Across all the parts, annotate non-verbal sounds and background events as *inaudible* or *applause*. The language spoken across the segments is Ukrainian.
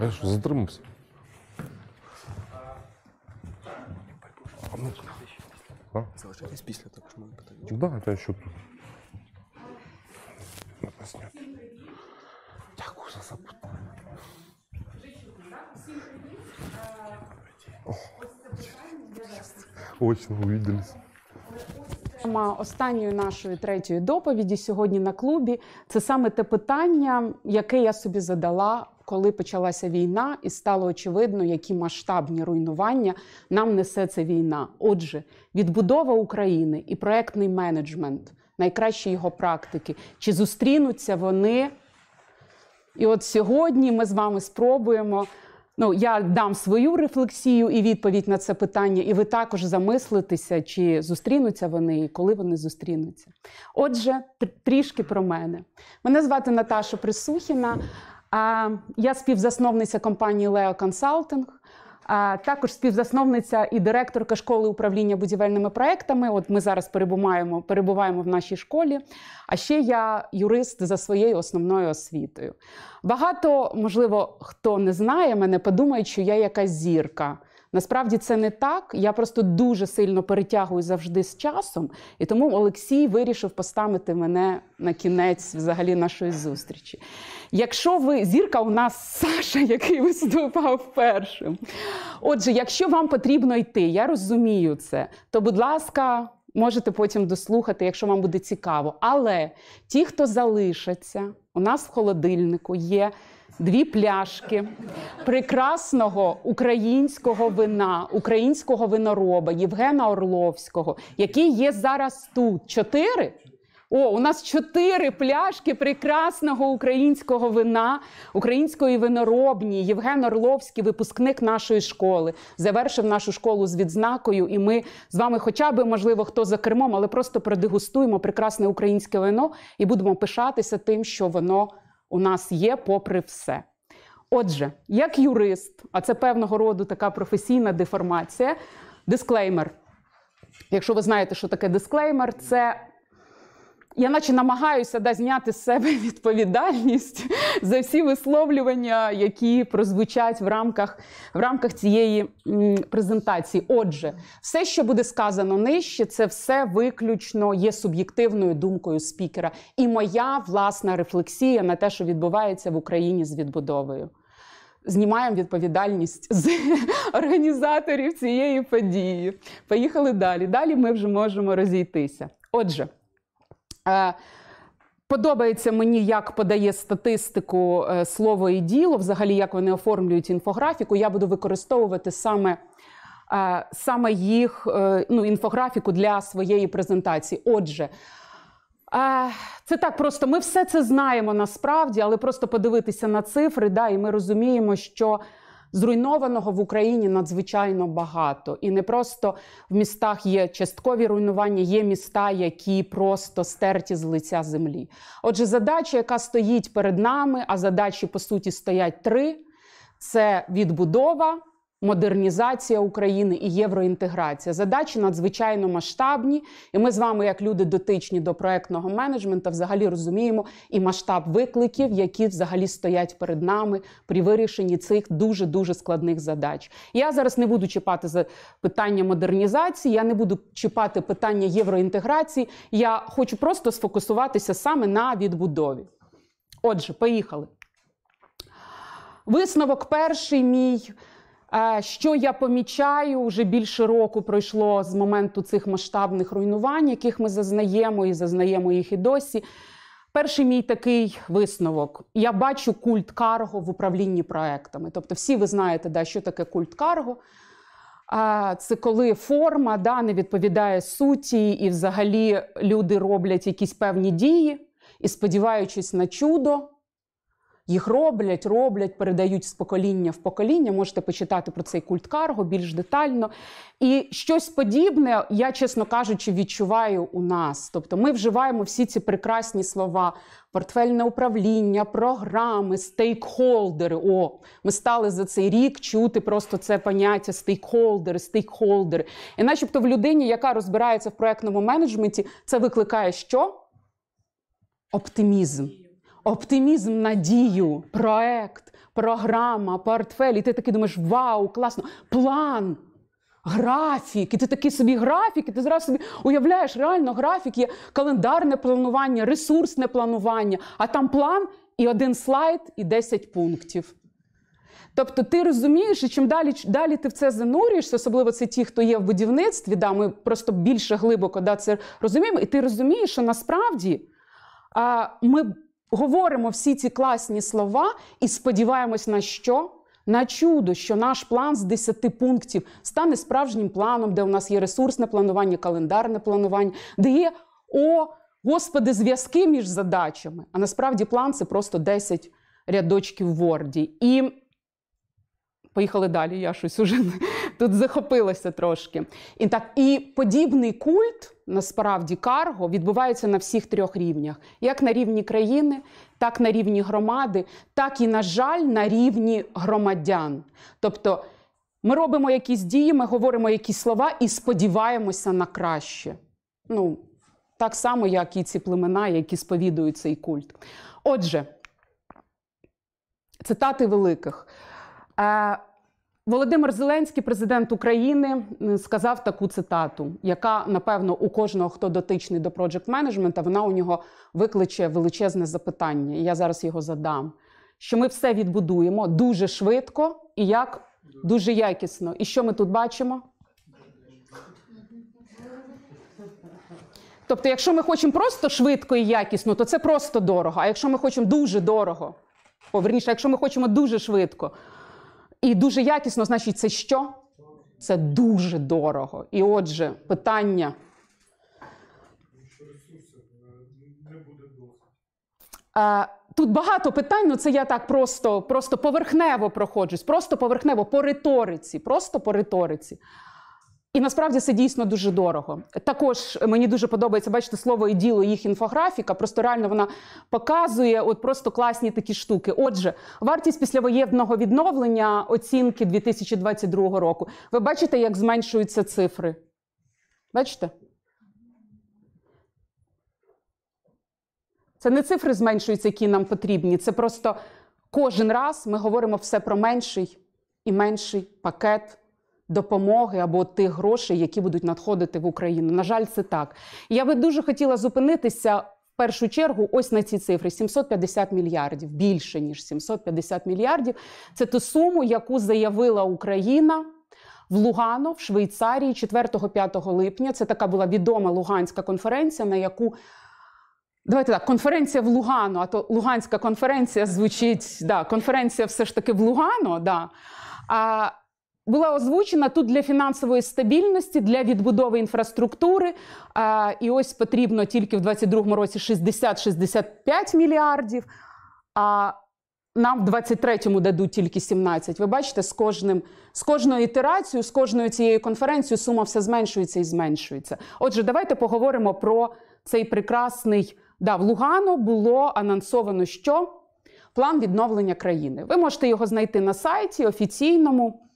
А що затримався? А? Залишайтесь після також моє Так, да, це а що тут. А увиделись. Тема останньої нашої третьої доповіді сьогодні на клубі це саме те питання, яке я собі задала, коли почалася війна, і стало очевидно, які масштабні руйнування нам несе ця війна. Отже, відбудова України і проектний менеджмент, найкращі його практики, чи зустрінуться вони? І от сьогодні ми з вами спробуємо Ну, я дам свою рефлексію і відповідь на це питання, і ви також замислитеся, чи зустрінуться вони і коли вони зустрінуться. Отже, трішки про мене. Мене звати Наташа Присухіна, я співзасновниця компанії Leo Consulting також співзасновниця і директорка школи управління будівельними проектами. От ми зараз перебуваємо, перебуваємо в нашій школі. А ще я юрист за своєю основною освітою. Багато можливо хто не знає мене, подумає, що я якась зірка. Насправді це не так. Я просто дуже сильно перетягую завжди з часом, і тому Олексій вирішив поставити мене на кінець взагалі нашої зустрічі. Якщо ви зірка у нас *laughs* Саша, який виступав першим. Отже, якщо вам потрібно йти, я розумію це, то будь ласка. Можете потім дослухати, якщо вам буде цікаво. Але ті, хто залишаться, у нас в холодильнику є дві пляшки прекрасного українського вина, українського винороба Євгена Орловського, який є зараз тут. Чотири. О, у нас чотири пляшки прекрасного українського вина, української виноробні. Євген Орловський, випускник нашої школи, завершив нашу школу з відзнакою. І ми з вами, хоча би можливо, хто за кермом, але просто продегустуємо прекрасне українське вино і будемо пишатися тим, що воно у нас є попри все. Отже, як юрист, а це певного роду така професійна деформація, дисклеймер. Якщо ви знаєте, що таке дисклеймер, це я наче намагаюся да, зняти з себе *laughs* відповідальність за всі висловлювання, які прозвучать в рамках в рамках цієї презентації. Отже, все, що буде сказано нижче, це все виключно є суб'єктивною думкою спікера. І моя власна рефлексія на те, що відбувається в Україні з відбудовою. Знімаємо відповідальність з *laughs* організаторів цієї події. Поїхали далі. Далі ми вже можемо розійтися. Отже. Е, подобається мені, як подає статистику е, слово і діло, взагалі, як вони оформлюють інфографіку. Я буду використовувати саме е, саме їх ну, інфографіку для своєї презентації. Отже, це так просто. Ми все це знаємо насправді, але просто подивитися на цифри, да, і ми розуміємо, що Зруйнованого в Україні надзвичайно багато, і не просто в містах є часткові руйнування, є міста, які просто стерті з лиця землі. Отже, задача, яка стоїть перед нами, а задачі по суті стоять три: це відбудова модернізація України і євроінтеграція. Задачі надзвичайно масштабні, і ми з вами, як люди дотичні до проектного менеджменту, взагалі розуміємо і масштаб викликів, які взагалі стоять перед нами при вирішенні цих дуже дуже складних задач. Я зараз не буду чіпати за питання модернізації, я не буду чіпати питання євроінтеграції. Я хочу просто сфокусуватися саме на відбудові. Отже, поїхали. Висновок перший мій. Е, що я помічаю вже більше року пройшло з моменту цих масштабних руйнувань, яких ми зазнаємо і зазнаємо їх і досі. Перший мій такий висновок: я бачу культ карго в управлінні проектами. Тобто, всі ви знаєте, да, що таке культ карго. Це коли форма да, не відповідає суті, і взагалі люди роблять якісь певні дії і, сподіваючись на чудо, їх роблять, роблять, передають з покоління в покоління. Можете почитати про цей культ карго більш детально. І щось подібне, я, чесно кажучи, відчуваю у нас. Тобто ми вживаємо всі ці прекрасні слова: портфельне управління, програми, стейкхолдери. О, ми стали за цей рік чути просто це поняття стейкхолдери, стейкхолдери. І начебто в людині, яка розбирається в проектному менеджменті, це викликає що? Оптимізм оптимізм, надію, проект, програма, портфель. І ти такий думаєш, вау, класно! План, графік. І ти такий собі графік, і ти зразу собі уявляєш, реально графік є календарне планування, ресурсне планування, а там план і один слайд, і 10 пунктів. Тобто ти розумієш, і чим далі далі ти в це занурюєшся, особливо це ті, хто є в будівництві, да, ми просто більше глибоко да, це розуміємо, і ти розумієш, що насправді а, ми говоримо всі ці класні слова і сподіваємось на що? На чудо, що наш план з 10 пунктів стане справжнім планом, де у нас є ресурсне планування, календарне планування, де є о, господи, зв'язки між задачами. А насправді план це просто 10 рядочків в Ворді. І Поїхали далі, я щось уже *laughs* тут захопилася трошки. І так і подібний культ насправді карго відбувається на всіх трьох рівнях: як на рівні країни, так на рівні громади, так і, на жаль, на рівні громадян. Тобто ми робимо якісь дії, ми говоримо якісь слова і сподіваємося на краще. Ну, так само, як і ці племена, які сповідують цей культ. Отже, цитати великих. Володимир Зеленський, президент України, сказав таку цитату, яка напевно у кожного хто дотичний до проджект менеджмента, вона у нього викличе величезне запитання. І я зараз його задам. Що ми все відбудуємо дуже швидко і як дуже якісно. І що ми тут бачимо? Тобто, якщо ми хочемо просто швидко і якісно, то це просто дорого. А якщо ми хочемо дуже дорого, поверніше, якщо ми хочемо дуже швидко. І дуже якісно, значить, це що? Це дуже дорого. І отже, питання. Тут багато питань, ну це я так просто, просто поверхнево проходжусь, просто поверхнево по риториці, просто по риториці. І насправді це дійсно дуже дорого. Також мені дуже подобається бачити слово і діло їх інфографіка. Просто реально вона показує от просто класні такі штуки. Отже, вартість післявоєнного відновлення оцінки 2022 року. Ви бачите, як зменшуються цифри? Бачите? Це не цифри зменшуються, які нам потрібні. Це просто кожен раз ми говоримо все про менший і менший пакет допомоги або тих грошей, які будуть надходити в Україну. На жаль, це так. Я би дуже хотіла зупинитися. В першу чергу, ось на ці цифри 750 мільярдів, більше ніж 750 мільярдів. Це ту суму, яку заявила Україна в Лугано, в Швейцарії 4-5 липня. Це така була відома Луганська конференція, на яку давайте так. Конференція в Лугано, а то Луганська конференція звучить да, конференція все ж таки в Лугано. Да. А, була озвучена тут для фінансової стабільності, для відбудови інфраструктури. А, І ось потрібно тільки в 2022 році 60-65 мільярдів. А нам в 23-му дадуть тільки 17. Ви бачите, з кожним з кожною ітерацією, з кожною цією конференцією сума все зменшується і зменшується. Отже, давайте поговоримо про цей прекрасний да, в Лугану було анонсовано, що план відновлення країни. Ви можете його знайти на сайті офіційному.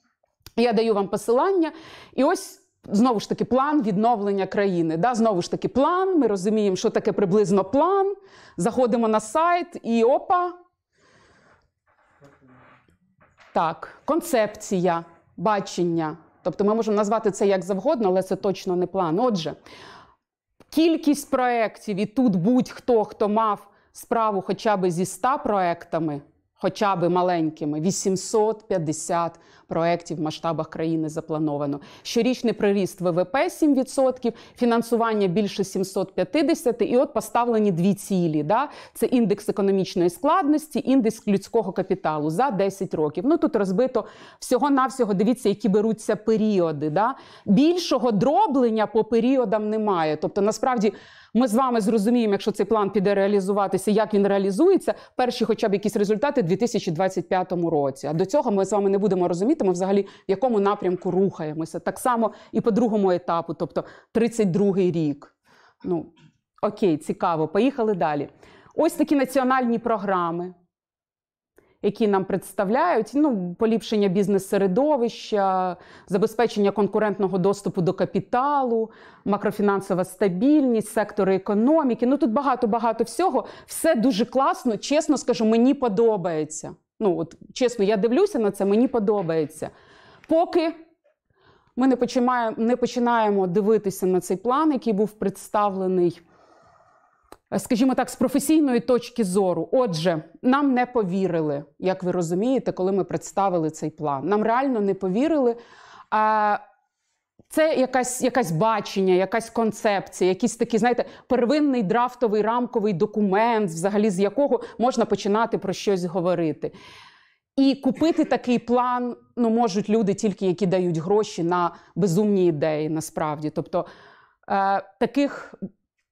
Я даю вам посилання, і ось. Знову ж таки, план відновлення країни. Да? Знову ж таки, план. Ми розуміємо, що таке приблизно план. Заходимо на сайт і опа. Так, концепція, бачення. Тобто ми можемо назвати це як завгодно, але це точно не план. Отже, кількість проєктів, і тут будь-хто, хто мав справу хоча б зі 100 проєктами, хоча би маленькими, 850 проєктів в масштабах країни заплановано. Щорічний приріст ВВП 7%, фінансування більше 750, і от поставлені дві цілі. Да? Це індекс економічної складності, індекс людського капіталу за 10 років. Ну Тут розбито всього-навсього, дивіться, які беруться періоди. Да? Більшого дроблення по періодам немає. Тобто, насправді. Ми з вами зрозуміємо, якщо цей план піде реалізуватися, як він реалізується, перші, хоча б якісь результати в 2025 році. А до цього ми з вами не будемо розуміти, ми взагалі в якому напрямку рухаємося. Так само і по другому етапу, тобто 32-й рік. Ну окей, цікаво, поїхали далі. Ось такі національні програми які нам представляють: ну, поліпшення бізнес-середовища, забезпечення конкурентного доступу до капіталу, макрофінансова стабільність, сектори економіки. Ну тут багато-багато всього. Все дуже класно, чесно скажу, мені подобається. Ну, от чесно, я дивлюся на це, мені подобається. Поки ми не починаємо не починаємо дивитися на цей план, який був представлений. Е, скажімо так, з професійної точки зору. Отже, нам не повірили, як ви розумієте, коли ми представили цей план. Нам реально не повірили. Це якась якась бачення, якась концепція, якийсь такий, знаєте, первинний драфтовий рамковий документ, взагалі з якого можна починати про щось говорити. І купити такий план ну можуть люди, тільки які дають гроші на безумні ідеї, насправді. Тобто е, таких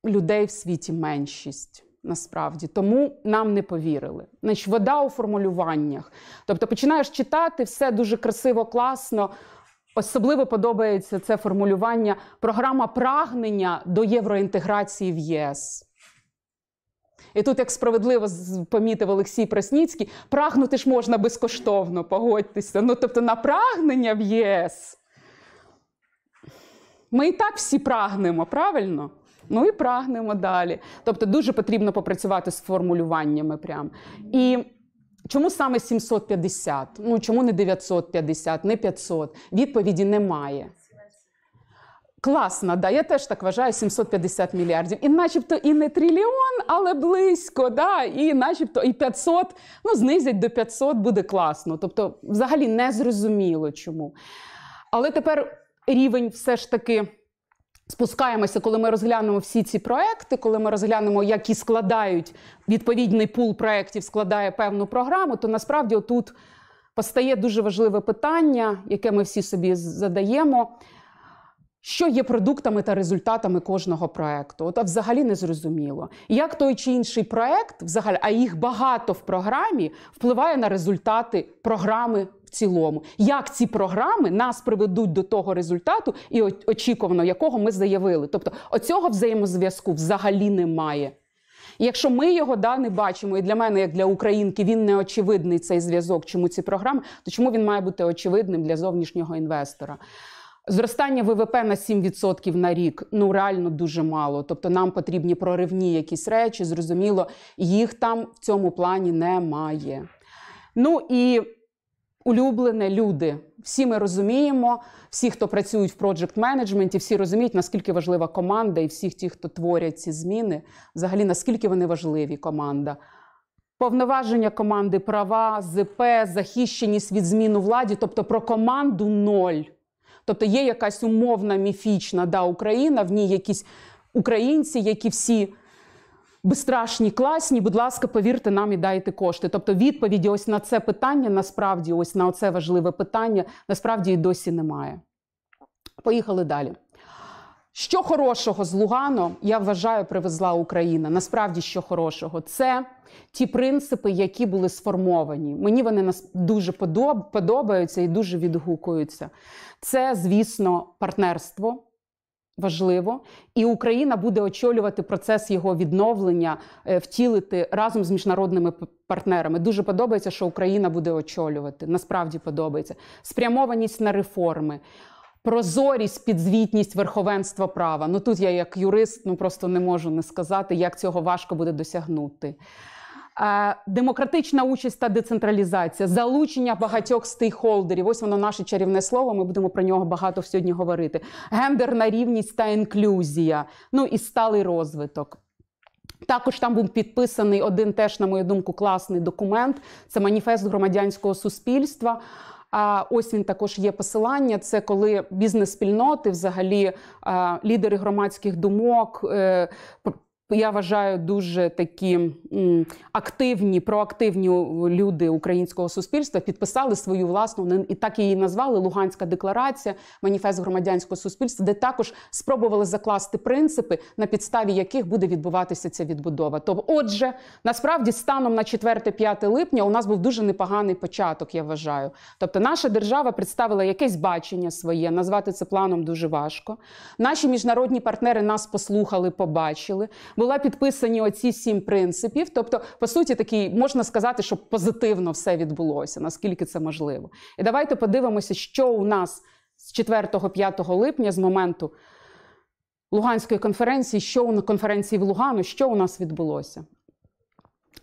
людей в світі меншість. Насправді тому нам не повірили. Значить, вода у формулюваннях. Тобто, починаєш читати все дуже красиво, класно. Особливо подобається це формулювання. Програма прагнення до євроінтеграції в ЄС. І тут, як справедливо помітив Олексій Просніцький, прагнути ж можна безкоштовно, погодьтеся. Ну тобто, на прагнення в ЄС. Ми і так всі прагнемо, правильно? Ну і прагнемо далі. Тобто дуже потрібно попрацювати з формулюваннями. Прям. І чому саме 750? Ну чому не 950, не 500? Відповіді немає. Класна, да, я теж так вважаю 750 мільярдів. І начебто і не трильйон, але близько, да, і начебто і 500, ну знизять до 500 буде класно. Тобто, взагалі не зрозуміло чому. Але тепер рівень все ж таки спускаємося, коли ми розглянемо всі ці проекти, коли ми розглянемо, які складають відповідний пул проектів, складає певну програму, то насправді тут постає дуже важливе питання, яке ми всі собі задаємо. Що є продуктами та результатами кожного проекту? От а взагалі не зрозуміло, як той чи інший проект, взагалі, а їх багато в програмі, впливає на результати програми в цілому. Як ці програми нас приведуть до того результату і очікувано, якого ми заявили? Тобто, оцього взаємозв'язку взагалі немає. Якщо ми його да не бачимо, і для мене, як для українки, він не очевидний цей зв'язок, чому ці програми, то чому він має бути очевидним для зовнішнього інвестора? Зростання ВВП на 7% на рік ну реально дуже мало. Тобто нам потрібні проривні якісь речі. Зрозуміло, їх там в цьому плані немає. Ну і улюблене люди. Всі ми розуміємо, всі, хто працюють в проджект менеджменті, всі розуміють, наскільки важлива команда, і всі, ті, хто творять ці зміни, взагалі наскільки вони важливі команда. Повноваження команди, права, ЗП, захищеність від змін у владі, тобто про команду ноль. Тобто є якась умовна міфічна да, Україна, в ній якісь українці, які всі безстрашні, класні. Будь ласка, повірте нам і дайте кошти. Тобто, відповіді ось на це питання, насправді, ось на це важливе питання, насправді і досі немає. Поїхали далі. Що хорошого з Лугано, я вважаю, привезла Україна. Насправді, що хорошого, це ті принципи, які були сформовані. Мені вони нас дуже подобаються і дуже відгукуються. Це, звісно, партнерство. Важливо, і Україна буде очолювати процес його відновлення, е, втілити разом з міжнародними партнерами. Дуже подобається, що Україна буде очолювати. Насправді подобається спрямованість на реформи прозорість, підзвітність верховенства права. Ну тут я, як юрист, ну просто не можу не сказати, як цього важко буде досягнути. Е, демократична участь та децентралізація, залучення багатьох стейхолдерів. Ось воно наше чарівне слово. Ми будемо про нього багато сьогодні говорити. Гендерна рівність та інклюзія, ну і сталий розвиток. Також там був підписаний один теж, на мою думку, класний документ. Це маніфест громадянського суспільства. А ось він також є посилання. Це коли бізнес-спільноти, взагалі лідери громадських думок е, я вважаю, дуже такі активні, проактивні люди українського суспільства підписали свою власну і так її назвали Луганська декларація, маніфест громадянського суспільства, де також спробували закласти принципи, на підставі яких буде відбуватися ця відбудова. Тобто, отже, насправді, станом на 4-5 липня у нас був дуже непоганий початок. Я вважаю. Тобто, наша держава представила якесь бачення своє, назвати це планом дуже важко. Наші міжнародні партнери нас послухали, побачили була підписані оці сім принципів. Тобто, по суті, такий можна сказати, що позитивно все відбулося, наскільки це можливо. І давайте подивимося, що у нас з 4-5 липня, з моменту Луганської конференції, що у конференції в Лугану, що у нас відбулося.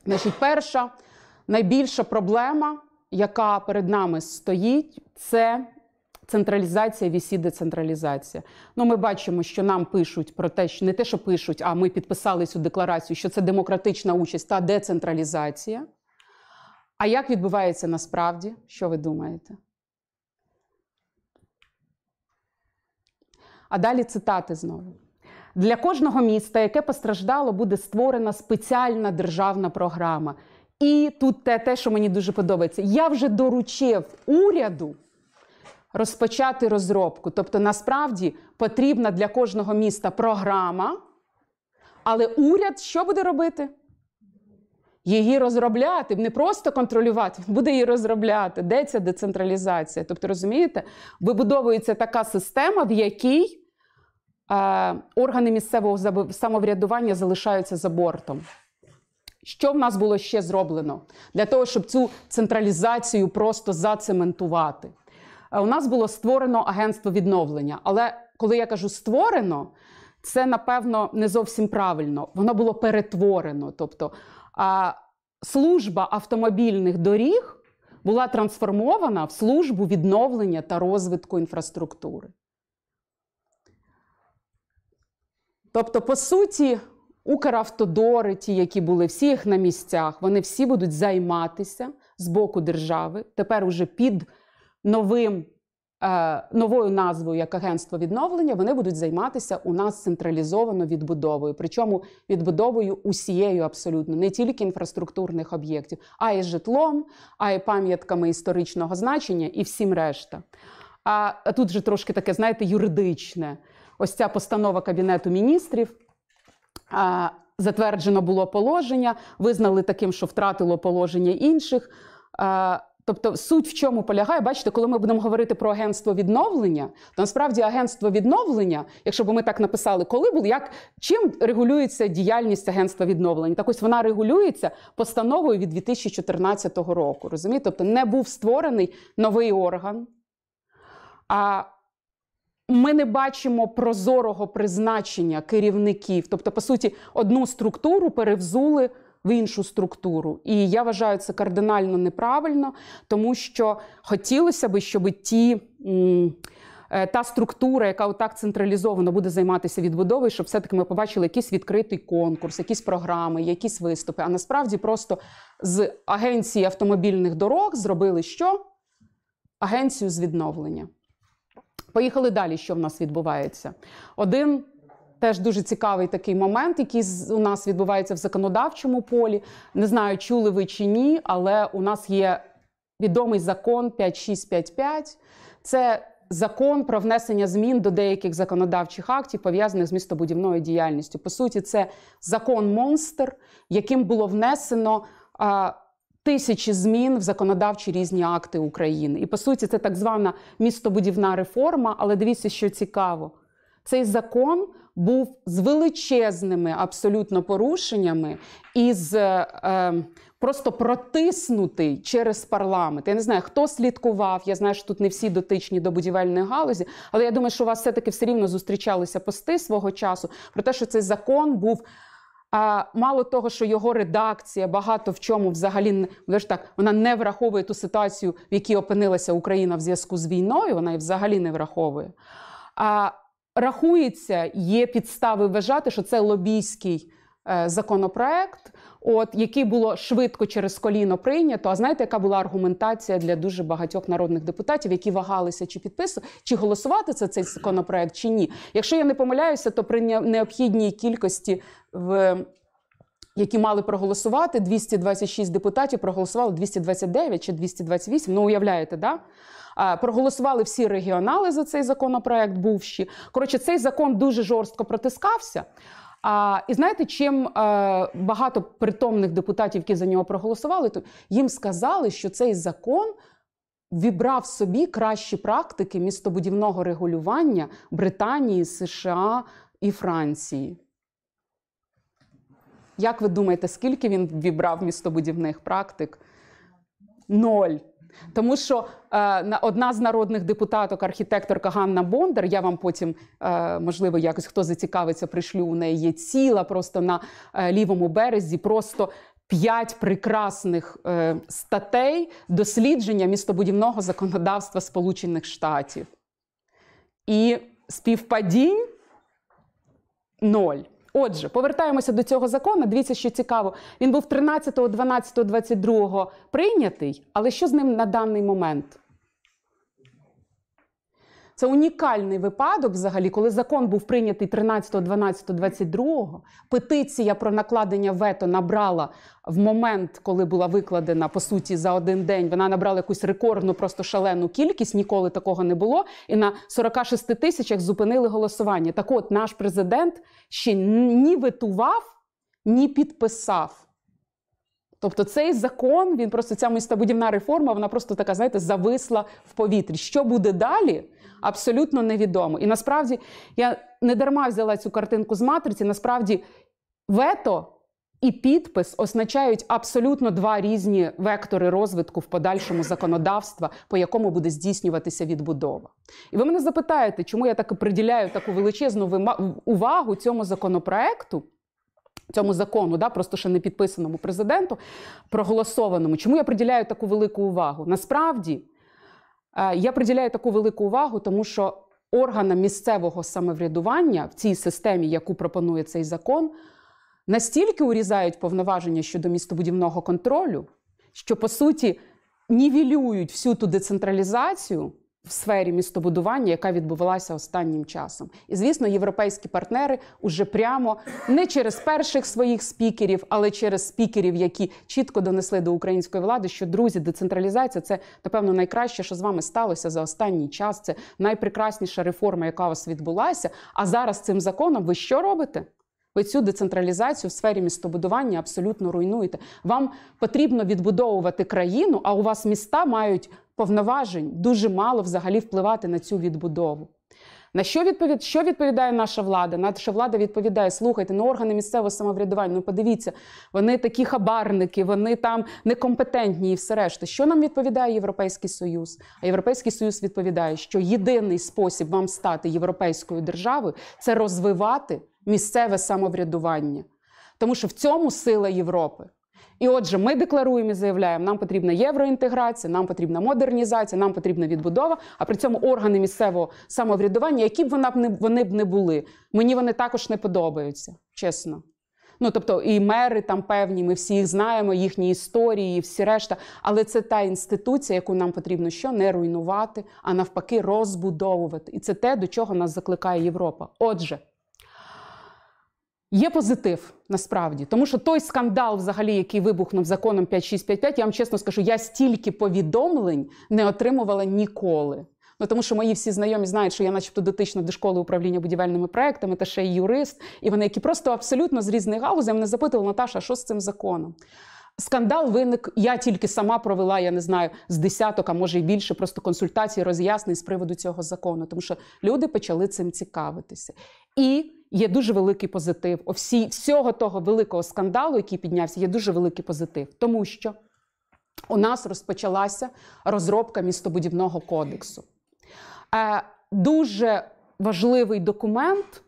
Значить, перша найбільша проблема, яка перед нами стоїть, це централізація, вісі децентралізація. Ну, ми бачимо, що нам пишуть про те, що не те, що пишуть, а ми підписали цю декларацію, що це демократична участь та децентралізація. А як відбувається насправді, що ви думаєте? А далі цитати знову. Для кожного міста, яке постраждало, буде створена спеціальна державна програма. І тут те, те, що мені дуже подобається, я вже доручив уряду розпочати розробку. Тобто, насправді потрібна для кожного міста програма, але уряд що буде робити? Її розробляти, не просто контролювати, *laughs* буде її розробляти. Де ця децентралізація? Тобто, розумієте, вибудовується така система, в якій е, органи місцевого самоврядування залишаються за бортом. Що в нас було ще зроблено для того, щоб цю централізацію просто зацементувати? Е, у нас було створено агентство відновлення. Але коли я кажу створено, це напевно не зовсім правильно. Воно було перетворено. Тобто а служба автомобільних доріг була трансформована в службу відновлення та розвитку інфраструктури. Тобто, по суті, Укравтодори, ті, які були всі їх на місцях, вони всі будуть займатися з боку держави тепер уже під новим. Е, новою назвою як агентство відновлення вони будуть займатися у нас централізовано відбудовою, причому відбудовою усією абсолютно не тільки інфраструктурних об'єктів, а й житлом, а й пам'ятками історичного значення і всім решта. А тут же трошки таке, знаєте, юридичне. Ось ця постанова Кабінету міністрів. Затверджено було положення, визнали таким, що втратило положення інших. Тобто суть в чому полягає, бачите, коли ми будемо говорити про агентство відновлення, то насправді агентство відновлення, якщо б ми так написали, коли був, як чим регулюється діяльність агентства відновлення? Так ось вона регулюється постановою від 2014 року. розумієте? Тобто не був створений новий орган. а ми не бачимо прозорого призначення керівників. Тобто, по суті, одну структуру перевзули в іншу структуру. І я вважаю це кардинально неправильно, тому що хотілося б, щоб ті. Е, та структура, яка отак централізовано буде займатися відбудовою, щоб все-таки ми побачили якийсь відкритий конкурс, якісь програми, якісь виступи. А насправді просто з агенції автомобільних дорог зробили що? Агенцію з відновлення. Поїхали далі, що в нас відбувається. Один Теж дуже цікавий такий момент, який у нас відбувається в законодавчому полі. Не знаю, чули ви чи ні, але у нас є відомий закон 5655. Це закон про внесення змін до деяких законодавчих актів, пов'язаних з містобудівною діяльністю. По суті, це закон монстр, яким було внесено. А, Тисячі змін в законодавчі різні акти України. І по суті, це так звана містобудівна реформа. Але дивіться, що цікаво, цей закон був з величезними абсолютно порушеннями і з е, ем, просто протиснутий через парламент. Я не знаю, хто слідкував. Я знаю, що тут не всі дотичні до будівельної галузі, але я думаю, що у вас все-таки все рівно зустрічалися пости свого часу про те, що цей закон був. А мало того, що його редакція багато в чому взагалі ну, ж так вона не враховує ту ситуацію, в якій опинилася Україна в зв'язку з війною. Вона і взагалі не враховує. А рахується, є підстави вважати, що це лобійський е, законопроект, от який було швидко через коліно прийнято. А знаєте, яка була аргументація для дуже багатьох народних депутатів, які вагалися чи підписувати, чи голосувати за цей законопроект, чи ні? Якщо я не помиляюся, то при необхідній кількості в які мали проголосувати. 226 депутатів проголосували 229 чи 228, Ну уявляєте, да? Проголосували всі регіонали за цей законопроект. Бувші коротше, цей закон дуже жорстко протискався. А і знаєте, чим е, багато притомних депутатів, які за нього проголосували, то їм сказали, що цей закон вібрав собі кращі практики містобудівного регулювання Британії, США і Франції. Як ви думаєте, скільки він вібрав містобудівних практик? Ноль. Тому що е, одна з народних депутаток, архітекторка Ганна Бондар, я вам потім, е, можливо, якось хто зацікавиться, пришлю у неї є ціла просто на е, лівому березі. Просто п'ять прекрасних е, статей дослідження містобудівного законодавства Сполучених Штатів. І співпадінь ноль. Отже, повертаємося до цього закону. Дивіться, що цікаво. Він був 13, 12, 22 прийнятий, але що з ним на даний момент? Це унікальний випадок, взагалі, коли закон був прийнятий 13 13.12.22, Петиція про накладення вето набрала в момент, коли була викладена по суті за один день. Вона набрала якусь рекордну, просто шалену кількість. Ніколи такого не було. І на 46 тисячах зупинили голосування. Так, от наш президент ще ні витував, ні підписав. Тобто цей закон, він просто ця містобудівна реформа, вона просто така, знаєте, зависла в повітрі. Що буде далі? абсолютно невідомо. І насправді я не дарма взяла цю картинку з матриці. Насправді, вето і підпис означають абсолютно два різні вектори розвитку в подальшому законодавства, по якому буде здійснюватися відбудова. І ви мене запитаєте, чому я так приділяю таку величезну увагу цьому законопроекту. Цьому закону, да, просто ще не підписаному президенту, проголосованому, чому я приділяю таку велику увагу? Насправді Е, я приділяю таку велику увагу, тому що органам місцевого самоврядування в цій системі, яку пропонує цей закон, настільки урізають повноваження щодо містобудівного контролю, що по суті нівелюють всю ту децентралізацію, в сфері містобудування, яка відбувалася останнім часом, і звісно, європейські партнери уже прямо не через перших своїх спікерів, але через спікерів, які чітко донесли до української влади, що друзі, децентралізація це напевно найкраще, що з вами сталося за останній час. Це найпрекрасніша реформа, яка у вас відбулася. А зараз цим законом ви що робите? Ви цю децентралізацію в сфері містобудування абсолютно руйнуєте. Вам потрібно відбудовувати країну, а у вас міста мають повноважень дуже мало взагалі впливати на цю відбудову. На що відповід, що відповідає наша влада? Наша влада відповідає: слухайте, ну органи місцевого самоврядування. Ну подивіться, вони такі хабарники, вони там некомпетентні і все решта. Що нам відповідає Європейський Союз? А європейський союз відповідає, що єдиний спосіб вам стати європейською державою це розвивати місцеве самоврядування, тому що в цьому сила Європи. І отже, ми декларуємо і заявляємо, нам потрібна євроінтеграція, нам потрібна модернізація, нам потрібна відбудова. А при цьому органи місцевого самоврядування, які б вона б не вони б не були, мені вони також не подобаються, чесно. Ну, тобто, і мери там певні, ми всі їх знаємо, їхні історії, і всі решта. Але це та інституція, яку нам потрібно що не руйнувати, а навпаки, розбудовувати. І це те, до чого нас закликає Європа. Отже. Є позитив насправді, тому що той скандал, взагалі, який вибухнув законом 5655, я вам чесно скажу, я стільки повідомлень не отримувала ніколи. Ну тому, що мої всі знайомі знають, що я, начебто, дотична до школи управління будівельними проектами, та ще й юрист, і вони, які просто абсолютно з різних галузей, мене запитували, Наташа, що з цим законом? Скандал виник. Я тільки сама провела, я не знаю, з десяток, а може й більше, просто консультацій, роз'яснень з приводу цього закону, тому що люди почали цим цікавитися. І Є дуже великий позитив. О всі, всього того великого скандалу, який піднявся, є дуже великий позитив, тому що у нас розпочалася розробка містобудівного кодексу. Е, Дуже важливий документ.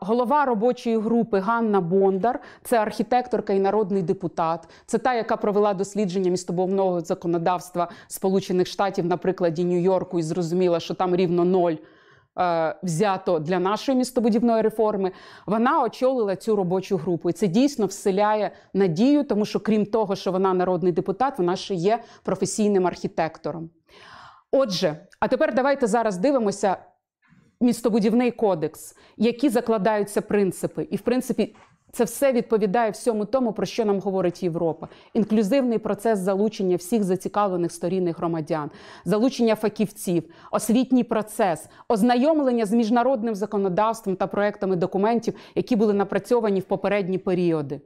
Голова робочої групи Ганна Бондар, це архітекторка і народний депутат. Це та, яка провела дослідження містобовного законодавства Сполучених Штатів на прикладі Нью-Йорку і зрозуміла, що там рівно ноль Е, взято для нашої містобудівної реформи. Вона очолила цю робочу групу, і це дійсно вселяє надію, тому що крім того, що вона народний депутат, вона ще є професійним архітектором. Отже, а тепер давайте зараз дивимося містобудівний кодекс, які закладаються принципи, і в принципі це все відповідає всьому тому, про що нам говорить Європа. Інклюзивний процес залучення всіх зацікавлених сторін і громадян, залучення фахівців, освітній процес, ознайомлення з міжнародним законодавством та проектами документів, які були напрацьовані в попередні періоди.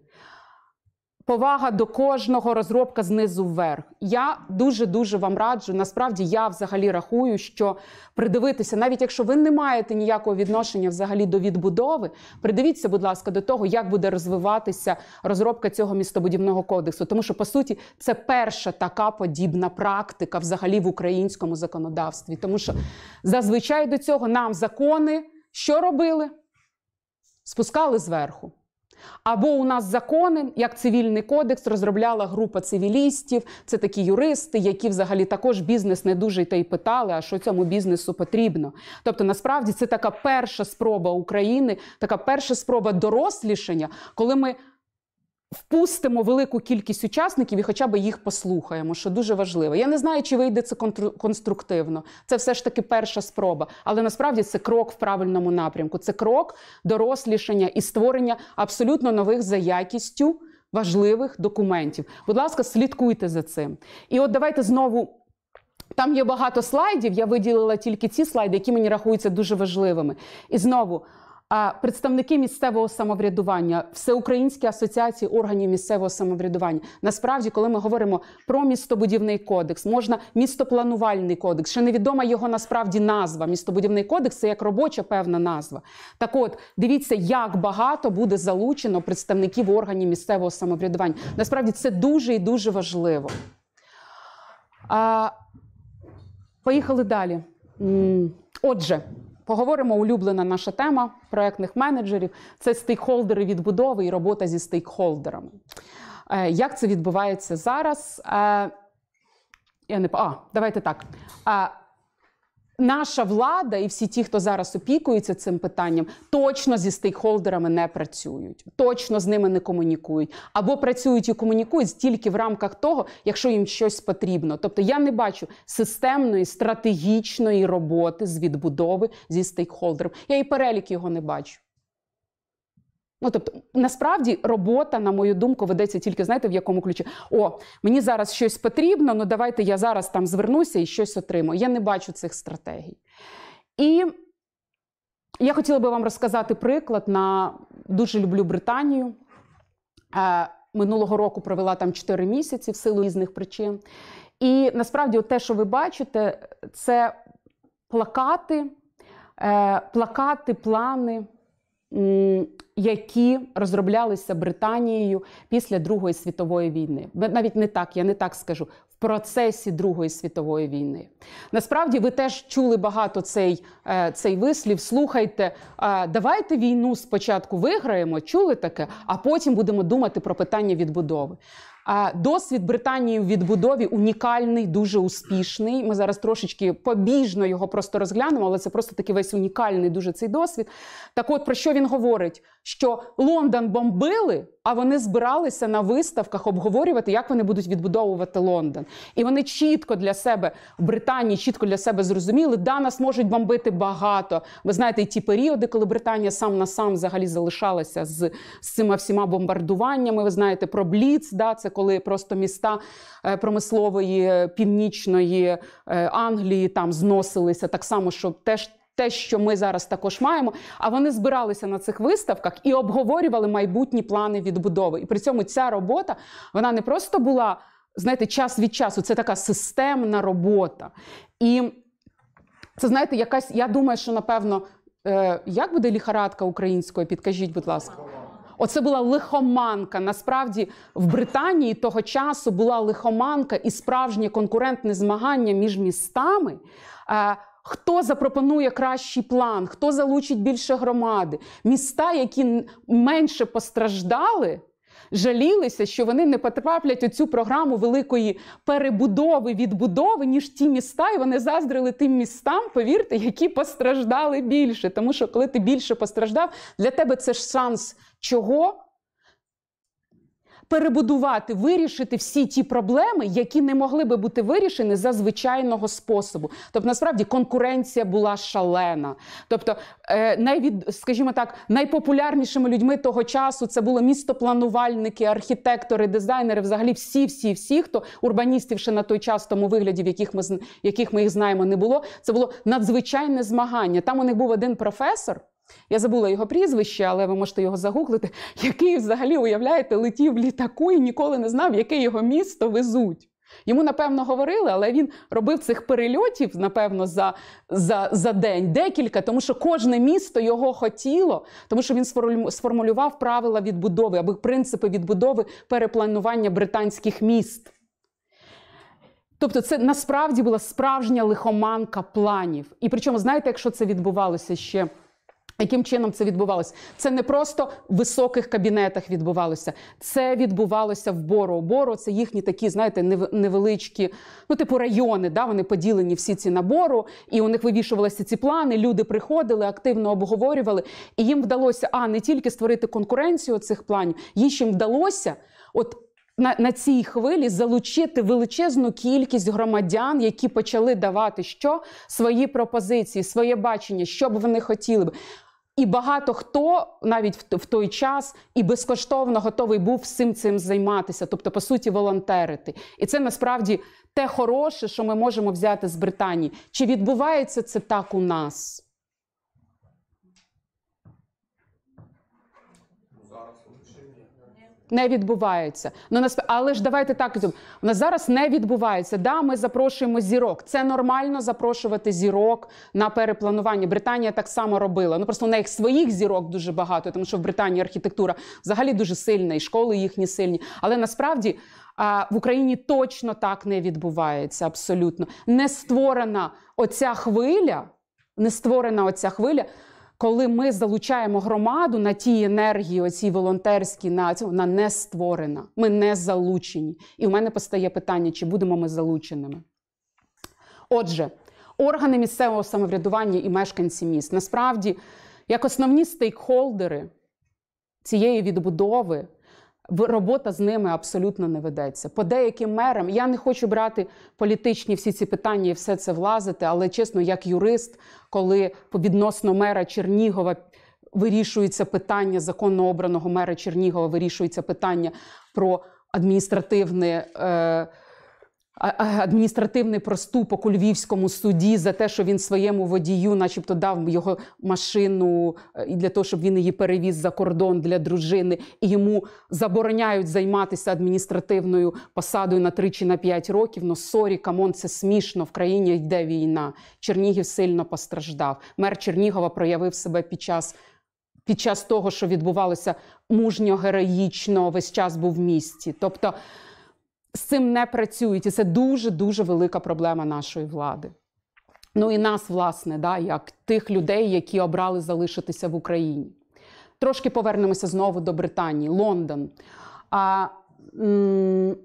Повага до кожного розробка знизу вверх. Я дуже дуже вам раджу. Насправді я взагалі рахую, що придивитися, навіть якщо ви не маєте ніякого відношення взагалі до відбудови, придивіться, будь ласка, до того, як буде розвиватися розробка цього містобудівного кодексу. Тому що по суті це перша така подібна практика взагалі в українському законодавстві. Тому що зазвичай до цього нам закони що робили? Спускали зверху. Або у нас закони, як цивільний кодекс, розробляла група цивілістів. Це такі юристи, які взагалі також бізнес не дуже й та й питали, а що цьому бізнесу потрібно. Тобто, насправді це така перша спроба України, така перша спроба дорослішення, коли ми впустимо велику кількість учасників і хоча б їх послухаємо, що дуже важливо. Я не знаю, чи вийде це конструктивно. Це все ж таки перша спроба. Але насправді це крок в правильному напрямку. Це крок дорослішання і створення абсолютно нових за якістю важливих документів. Будь ласка, слідкуйте за цим. І от давайте знову. Там є багато слайдів. Я виділила тільки ці слайди, які мені рахуються дуже важливими. І знову. А представники місцевого самоврядування, всеукраїнські асоціації органів місцевого самоврядування. Насправді, коли ми говоримо про містобудівний кодекс, можна містопланувальний кодекс, ще невідома його насправді назва. Містобудівний кодекс це як робоча певна назва. Так, от дивіться, як багато буде залучено представників органів місцевого самоврядування. Насправді це дуже і дуже важливо. А, Поїхали далі. Отже. Поговоримо улюблена наша тема проектних менеджерів це стейкхолдери відбудови і робота зі стейкхолдерами. Е, як це відбувається зараз? Е, я не а, давайте так. Е, наша влада і всі ті, хто зараз опікується цим питанням, точно зі стейкхолдерами не працюють, точно з ними не комунікують або працюють і комунікують тільки в рамках того, якщо їм щось потрібно. Тобто я не бачу системної стратегічної роботи з відбудови зі стейкхолдером. Я і перелік його не бачу. Ну, тобто, насправді робота, на мою думку, ведеться тільки, знаєте, в якому ключі. О, мені зараз щось потрібно, ну давайте я зараз там звернуся і щось отримаю. Я не бачу цих стратегій. І я хотіла би вам розказати приклад на дуже люблю Британію. Е, минулого року провела там 4 місяці в силу різних причин. І насправді, те, що ви бачите, це плакати, е, плакати, плани які розроблялися Британією після Другої світової війни. Навіть не так, я не так скажу. В процесі Другої світової війни. Насправді ви теж чули багато цей е, цей вислів. Слухайте, е, давайте війну спочатку виграємо, чули таке, а потім будемо думати про питання відбудови. Досвід Британії в відбудові унікальний, дуже успішний. Ми зараз трошечки побіжно його просто розглянемо, але це просто такий весь унікальний дуже цей досвід. Так, от про що він говорить? Що Лондон бомбили? а вони збиралися на виставках обговорювати, як вони будуть відбудовувати Лондон. І вони чітко для себе в Британії чітко для себе зрозуміли, да, нас можуть бомбити багато. Ви знаєте, і ті періоди, коли Британія сам на сам взагалі залишалася з з цими всіма бомбардуваннями. Ви знаєте про Бліц, да, це коли просто міста е, промислової північної е, Англії там зносилися так само, що теж те, що ми зараз також маємо. А вони збиралися на цих виставках і обговорювали майбутні плани відбудови. І при цьому ця робота вона не просто була знаєте, час від часу. Це така системна робота. І це знаєте, якась. Я думаю, що напевно е, як буде ліхарадка українською, підкажіть, будь ласка. Оце була лихоманка. Насправді в Британії того часу була лихоманка і справжнє конкурентне змагання між містами. Е, Хто запропонує кращий план, хто залучить більше громади? Міста, які менше постраждали, жалілися, що вони не потраплять у цю програму великої перебудови відбудови, ніж ті міста, і вони заздрили тим містам, повірте, які постраждали більше. Тому що, коли ти більше постраждав, для тебе це ж шанс чого? перебудувати, вирішити всі ті проблеми, які не могли би бути вирішені за звичайного способу. Тобто, насправді конкуренція була шалена. Тобто, е, найвід, скажімо так, найпопулярнішими людьми того часу це були містопланувальники, архітектори, дизайнери, взагалі всі, всі, всі, хто урбаністів ще на той час тому вигляді, в яких ми яких ми їх знаємо, не було. Це було надзвичайне змагання. Там у них був один професор. Я забула його прізвище, але ви можете його загуглити, *laughs* який взагалі уявляєте, летів літаку і ніколи не знав, яке його місто везуть. Йому, напевно, говорили, але він робив цих перельотів, напевно, за за, за день декілька, тому що кожне місто його хотіло, тому що він сформулював правила відбудови або принципи відбудови перепланування британських міст. Тобто, це насправді була справжня лихоманка планів. І причому, знаєте, якщо це відбувалося ще яким чином це відбувалося? Це не просто в високих кабінетах відбувалося. Це відбувалося в Боро. Боро це їхні такі, знаєте, невеличкі, ну типу райони. Да, Вони поділені всі ці на Бору, і у них вивішувалися ці плани. Люди приходили, активно обговорювали. І їм вдалося а не тільки створити конкуренцію цих планів, їм вдалося от. На на цій хвилі залучити величезну кількість громадян, які почали давати що свої пропозиції, своє бачення, що б вони хотіли б. І багато хто навіть в той час і безкоштовно готовий був всім цим займатися, тобто, по суті, волонтерити. І це насправді те хороше, що ми можемо взяти з Британії. Чи відбувається це так у нас? не відбувається. Ну нас, але ж давайте так у нас зараз не відбувається. Да, ми запрошуємо зірок. Це нормально запрошувати зірок на перепланування. Британія так само робила. Ну просто у їх своїх зірок дуже багато, тому що в Британії архітектура взагалі дуже сильна, і школи їхні сильні. Але насправді а, в Україні точно так не відбувається. Абсолютно не створена оця хвиля, не створена оця хвиля коли ми залучаємо громаду на тій енергії, оцій волонтерській на цю вона не створена. Ми не залучені. І у мене постає питання: чи будемо ми залученими? Отже, органи місцевого самоврядування і мешканці міст насправді як основні стейкхолдери цієї відбудови. Робота з ними абсолютно не ведеться. По деяким мерам я не хочу брати політичні всі ці питання і все це влазити, але чесно, як юрист, коли відносно мера Чернігова вирішується питання законно обраного мера Чернігова, вирішується питання про адміністративне. Е, адміністративний проступок у львівському суді за те, що він своєму водію, начебто, дав його машину е, і для того, щоб він її перевіз за кордон для дружини, і йому забороняють займатися адміністративною посадою на 3 чи на 5 років. Ну сорі, камон, це смішно. В країні йде війна. Чернігів сильно постраждав. Мер Чернігова проявив себе під час. Під час того, що відбувалося мужньо героїчно, весь час був в місті. Тобто з цим не працюють, і це дуже дуже велика проблема нашої влади. Ну і нас, власне, да, як тих людей, які обрали залишитися в Україні. Трошки повернемося знову до Британії, Лондон. А, м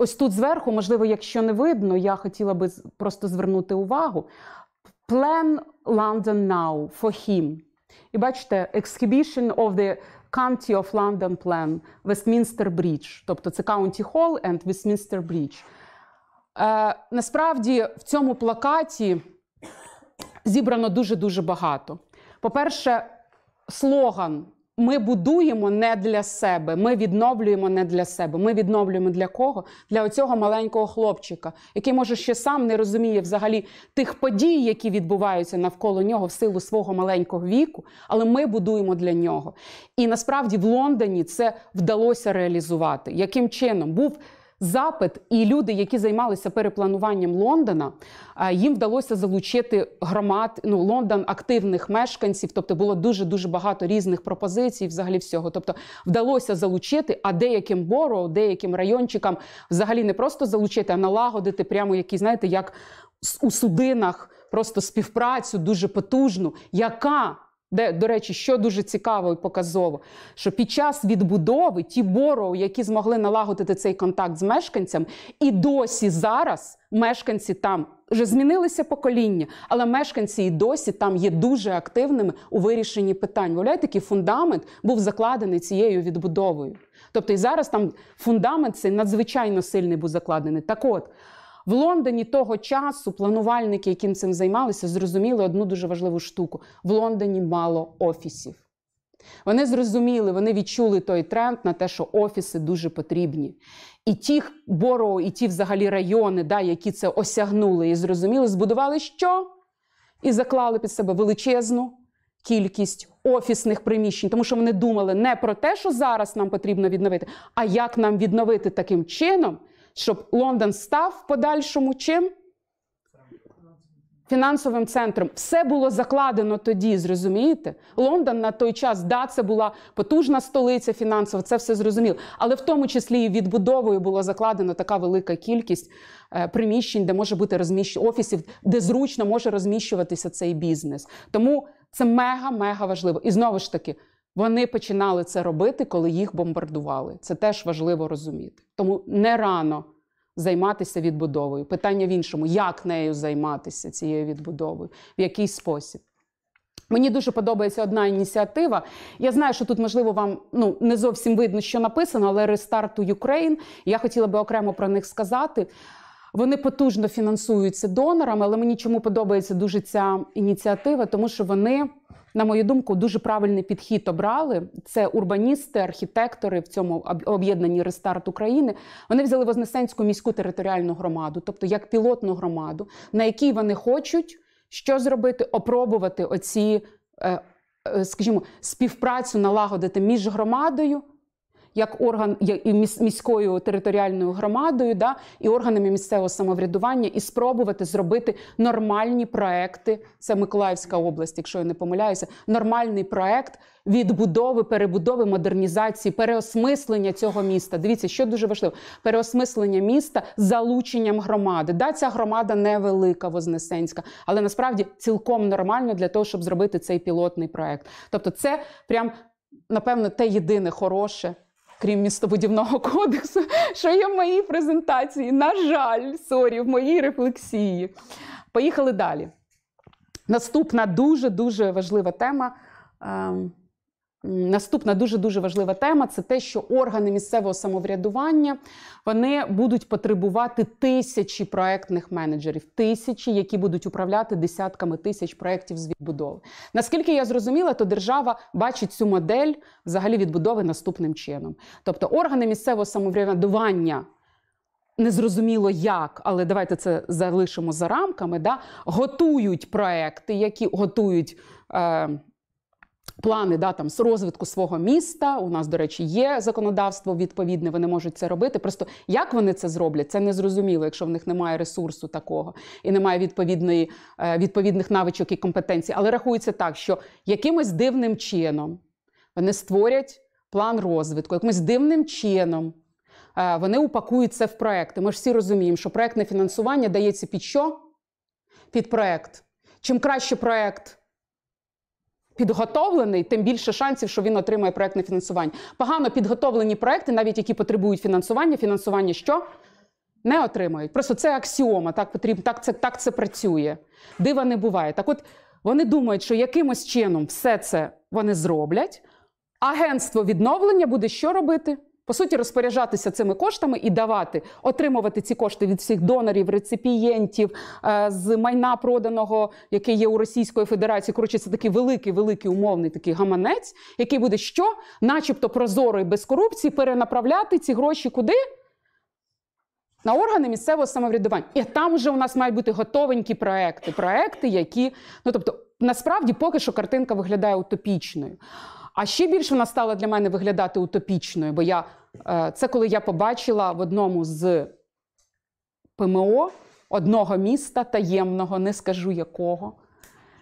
Ось тут зверху, можливо, якщо не видно, я хотіла би просто звернути увагу. Plan London Now for him. І бачите, Exhibition of the County of London Plan, Westminster Bridge, тобто це County Hall and Westminster Bridge. Е, Насправді в цьому плакаті зібрано дуже дуже багато. По-перше, слоган ми будуємо не для себе, ми відновлюємо не для себе. Ми відновлюємо для кого? Для оцього маленького хлопчика, який може ще сам не розуміє взагалі тих подій, які відбуваються навколо нього в силу свого маленького віку. Але ми будуємо для нього. І насправді в Лондоні це вдалося реалізувати. Яким чином був запит, і люди, які займалися переплануванням Лондона, е, їм вдалося залучити громад ну Лондон активних мешканців. Тобто було дуже дуже багато різних пропозицій, взагалі всього. Тобто, вдалося залучити, а деяким боро, деяким райончикам взагалі не просто залучити, а налагодити прямо які знаєте, як у судинах просто співпрацю дуже потужну, яка де, до речі, що дуже цікаво і показово, що під час відбудови ті бороу, які змогли налагодити цей контакт з мешканцями, і досі зараз мешканці там вже змінилися покоління, але мешканці і досі там є дуже активними у вирішенні питань. Виявляєте, такий фундамент був закладений цією відбудовою. Тобто, і зараз там фундамент цей надзвичайно сильний був закладений. Так от. В Лондоні того часу планувальники, яким цим займалися, зрозуміли одну дуже важливу штуку: в Лондоні мало офісів. Вони зрозуміли, вони відчули той тренд на те, що офіси дуже потрібні. І ті бороу, і ті взагалі райони, да, які це осягнули і зрозуміли, збудували що? І заклали під себе величезну кількість офісних приміщень, тому що вони думали не про те, що зараз нам потрібно відновити, а як нам відновити таким чином, щоб Лондон став в подальшому чим? Фінансовим центром все було закладено тоді, зрозумієте? Лондон на той час, да, це була потужна столиця фінансова, це все зрозуміло. Але в тому числі і відбудовою було закладено така велика кількість е, приміщень, де може бути розміщення офісів, де зручно може розміщуватися цей бізнес. Тому це мега-мега важливо. І знову ж таки, вони починали це робити, коли їх бомбардували. Це теж важливо розуміти. Тому не рано займатися відбудовою. Питання в іншому, як нею займатися цією відбудовою, в який спосіб. Мені дуже подобається одна ініціатива. Я знаю, що тут, можливо, вам ну не зовсім видно, що написано, але Restart Ukraine, Я хотіла би окремо про них сказати. Вони потужно фінансуються донорами, але мені чому подобається дуже ця ініціатива, тому що вони на мою думку, дуже правильний підхід обрали. Це урбаністи, архітектори в цьому об'єднанні рестарт України. Вони взяли Вознесенську міську територіальну громаду, тобто як пілотну громаду, на якій вони хочуть що зробити, опробувати оці, е, е, скажімо, співпрацю налагодити між громадою як орган міською територіальною громадою, да і органами місцевого самоврядування, і спробувати зробити нормальні проекти. Це Миколаївська область, якщо я не помиляюся, нормальний проект відбудови, перебудови, модернізації, переосмислення цього міста. Дивіться, що дуже важливо: переосмислення міста залученням громади. Да, ця громада невелика, Вознесенська, але насправді цілком нормально для того, щоб зробити цей пілотний проект. Тобто, це прям. Напевно, те єдине хороше, крім містобудівного *laughs* кодексу, що є в моїй презентації. На жаль, сорі, в моїй рефлексії. Поїхали далі. Наступна дуже дуже важлива тема. Ем, Наступна дуже дуже важлива тема це те, що органи місцевого самоврядування вони будуть потребувати тисячі проектних менеджерів, тисячі, які будуть управляти десятками тисяч проєктів з відбудови. Наскільки я зрозуміла, то держава бачить цю модель взагалі відбудови наступним чином. Тобто органи місцевого самоврядування. Незрозуміло як, але давайте це залишимо за рамками. Да? Готують проекти, які готують е, плани да, там, з розвитку свого міста. У нас, до речі, є законодавство відповідне, вони можуть це робити. Просто як вони це зроблять, це незрозуміло, якщо в них немає ресурсу такого і немає відповідної, е, відповідних навичок і компетенцій. Але рахується так, що якимось дивним чином вони створять план розвитку, якимось дивним чином. Е, вони упакують це в проекти. Ми ж всі розуміємо, що проектне фінансування дається під що? Під проект. Чим краще проект, підготовлений, тим більше шансів, що він отримає проектне фінансування. Погано підготовлені проекти, навіть які потребують фінансування, фінансування що? Не отримають. Просто це аксіома, так потрібно, так це так це працює. Дива не буває. Так от вони думають, що якимось чином все це вони зроблять. Агентство відновлення буде що робити? по суті розпоряджатися цими коштами і давати, отримувати ці кошти від всіх донорів, реципієнтів е, з майна проданого, який є у Російської Федерації. Коротше, це такий великий, великий умовний такий гаманець, який буде що, начебто, прозоро і без корупції перенаправляти ці гроші куди. На органи місцевого самоврядування. І там вже у нас мають бути готовенькі проекти. Проекти, які ну тобто, насправді поки що картинка виглядає утопічною. А ще більше вона стала для мене виглядати утопічною, бо я е, це коли я побачила в одному з ПМО одного міста таємного, не скажу якого,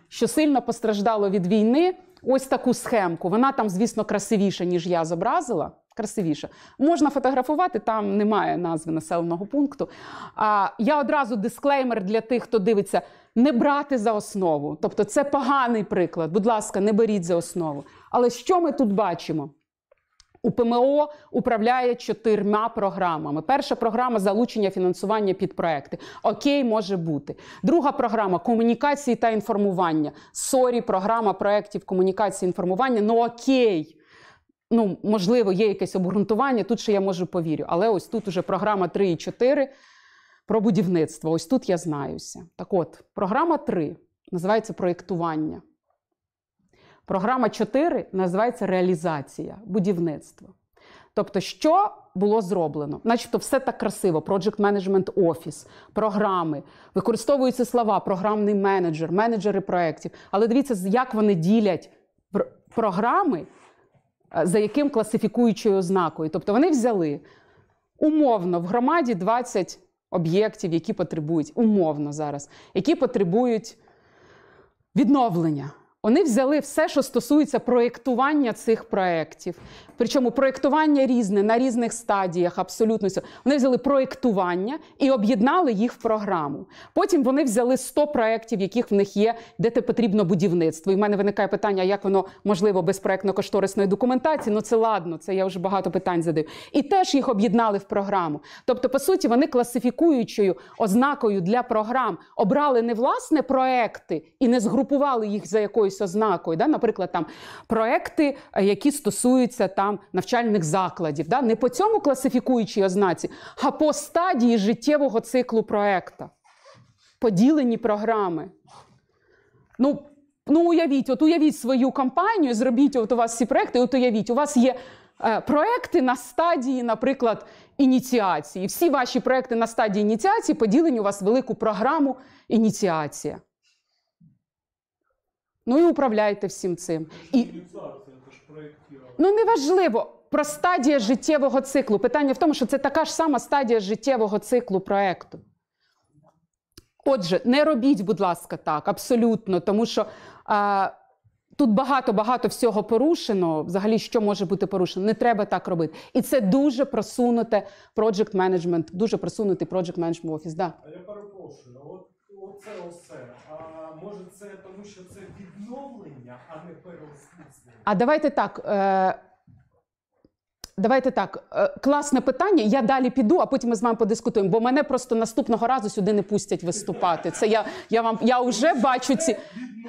що сильно постраждало від війни ось таку схемку. Вона там, звісно, красивіша, ніж я зобразила. Красивіше. Можна фотографувати, там немає назви населеного пункту. А я одразу дисклеймер для тих, хто дивиться не брати за основу. Тобто, це поганий приклад. Будь ласка, не беріть за основу. Але що ми тут бачимо? У ПМО управляє чотирма програмами. Перша програма залучення фінансування під проекти. Окей, може бути. Друга програма комунікації та інформування. Сорі, програма проєктів комунікації інформування. Ну окей. Ну, можливо, є якесь обґрунтування. Тут ще я можу повірю. Але ось тут уже програма 3 і 4 про будівництво. Ось тут я знаюся. Так от, програма 3 називається проєктування. Програма 4 називається реалізація будівництво. Тобто, що було зроблено? Начебто, все так красиво: Project Management Office, програми, використовуються слова, програмний менеджер, менеджери проєктів. Але дивіться, як вони ділять програми, е, за яким класифікуючою ознакою. Тобто, вони взяли умовно в громаді 20 об'єктів, які потребують умовно зараз, які потребують відновлення. Вони взяли все, що стосується проєктування цих проєктів. Причому проєктування різне на різних стадіях, абсолютно вони взяли проєктування і об'єднали їх в програму. Потім вони взяли 100 проєктів, яких в них є, де те потрібно будівництво. І в мене виникає питання, як воно можливо без проєктно-кошторисної документації. Ну це ладно, це я вже багато питань задаю. І теж їх об'єднали в програму. Тобто, по суті, вони класифікуючою ознакою для програм обрали не власне проекти і не згрупували їх за якоюсь якоюсь ознакою. Да? Наприклад, там проекти, е, які стосуються там навчальних закладів, да? не по цьому класифікуючій ознаці, а по стадії життєвого циклу проекта. Поділені програми. Ну, ну уявіть, от уявіть свою кампанію, зробіть от у вас всі проекти, от уявіть, у вас є. Е, проекти на стадії, наприклад, ініціації. Всі ваші проекти на стадії ініціації поділені у вас в велику програму ініціація. Ну і управляйте всім цим. І... Ну неважливо. Про стадія життєвого циклу. Питання в тому, що це така ж сама стадія життєвого циклу проекту. Отже, не робіть, будь ласка, так, абсолютно, тому що а, тут багато-багато всього порушено. Взагалі, що може бути порушено? Не треба так робити. І це дуже просунуте project management, дуже просунутий project management офіс. Да. А я перепрошую, от оце все. А може, це тому, що це відновлення, а не переосмислення? А давайте так. Е... Давайте так, е, класне питання. Я далі піду, а потім ми з вами подискутуємо. Бо мене просто наступного разу сюди не пустять виступати. Це я я вам я вже бачу ці.